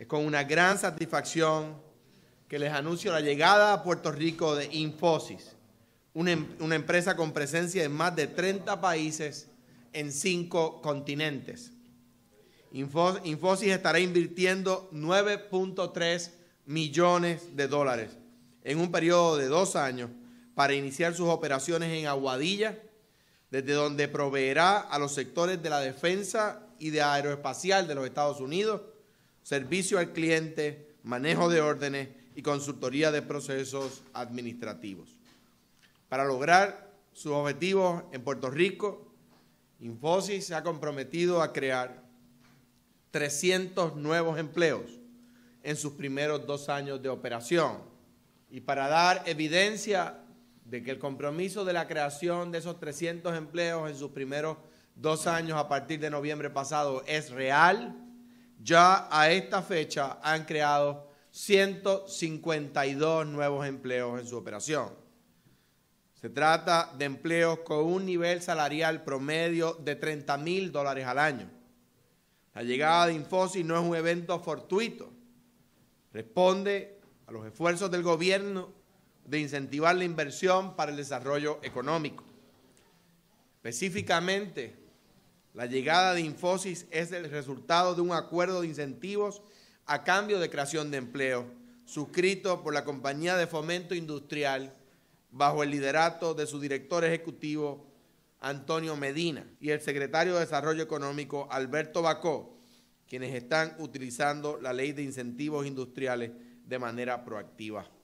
Es con una gran satisfacción que les anuncio la llegada a Puerto Rico de Infosys, una, em-, empresa con presencia en más de 30 países en cinco continentes. Infosys estará invirtiendo 9.3 millones de dólares en un periodo de dos años para iniciar sus operaciones en Aguadilla, desde donde proveerá a los sectores de la defensa y de aeroespacial de los Estados Unidos, servicio al cliente, manejo de órdenes y consultoría de procesos administrativos. Para lograr sus objetivos en Puerto Rico, Infosys se ha comprometido a crear 300 nuevos empleos en sus primeros dos años de operación. Y para dar evidencia de que el compromiso de la creación de esos 300 empleos en sus primeros dos años a partir de noviembre pasado es real, ya a esta fecha han creado 152 nuevos empleos en su operación. Se trata de empleos con un nivel salarial promedio de 30 mil dólares al año. La llegada de Infosys no es un evento fortuito. Responde a los esfuerzos del gobierno de incentivar la inversión para el desarrollo económico. Específicamente, la llegada de Infosis es el resultado de un acuerdo de incentivos a cambio de creación de empleo, suscrito por la compañía de fomento industrial bajo el liderato de su director ejecutivo Antonio Medina y el secretario de Desarrollo Económico Alberto Bacó, quienes están utilizando la ley de incentivos industriales de manera proactiva.